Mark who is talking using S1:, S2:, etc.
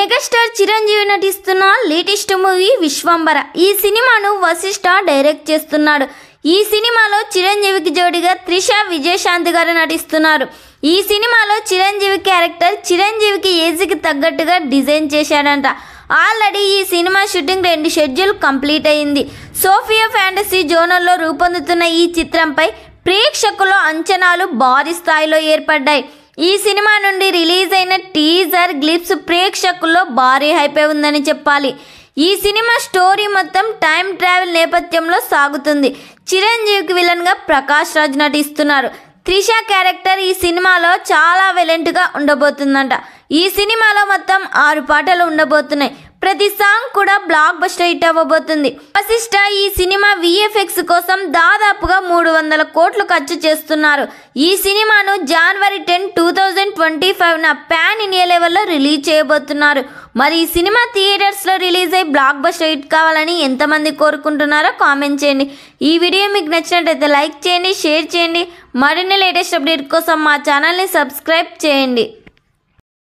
S1: megastar Chiranjeevi నటిస్తున్న latest movie Vishwambhara ఈ సినిమాను వశిష్ట డైరెక్ట్ చేస్తున్నాడు ఈ సినిమాలో చిరంజీవికి జోడిగా త్రిష విజయశాంతి గారు నటిస్తున్నారు ఈ సినిమాలో చిరంజీవి క్యారెక్టర్ చిరంజీవికి ఏజ్కి తగ్గట్టుగా డిజైన్ చేశాడంట ఆల్రెడీ ఈ సినిమా షూటింగ్ రెండు షెడ్యూల్ కంప్లీట్ అయింది సోఫియా ఫ్యాంటసీ జోనల్లో రూపొందుతున్న ఈ చిత్రంపై ప్రేక్షకుల అంచనాలు భారీ స్థాయిలో ఏర్పడ్డాయి ఈ సినిమా నుండి రిలీజ్ అయిన టీజర్ గ్లిప్స్ ప్రేక్షకుల్లో భారీ హైపే ఉందని చెప్పాలి ఈ సినిమా స్టోరీ మొత్తం టైం ట్రావెల్ నేపథ్యంలో సాగుతుంది చిరంజీవికి విలన్గా ప్రకాష్ రాజ్ నటిస్తున్నారు త్రిష క్యారెక్టర్ ఈ సినిమాలో చాలా వెలెంట్గా ఉండబోతుందంట ఈ సినిమాలో మొత్తం ఆరు పాటలు ఉండబోతున్నాయి ప్రతి సాంగ్ కూడా బ్లాక్ బస్టర్ హిట్ అవ్వబోతుంది వశిష్ట ఈ సినిమా విఎఫ్ఎక్స్ కోసం దాదాపుగా మూడు వందల కోట్లు ఖర్చు చేస్తున్నారు ఈ సినిమాను జనవరి టెన్ టూ థౌజండ్ ట్వంటీ ఫైవ్న ప్యాన్ ఇండియా లెవెల్లో రిలీజ్ చేయబోతున్నారు మరి ఈ సినిమా థియేటర్స్లో రిలీజ్ అయ్యి బ్లాక్ బస్టర్ హిట్ కావాలని ఎంతమంది కోరుకుంటున్నారో కామెంట్ చేయండి ఈ వీడియో మీకు నచ్చినట్లయితే లైక్ చేయండి షేర్ చేయండి మరిన్ని లేటెస్ట్ అప్డేట్ కోసం మా ఛానల్ని సబ్స్క్రైబ్ చేయండి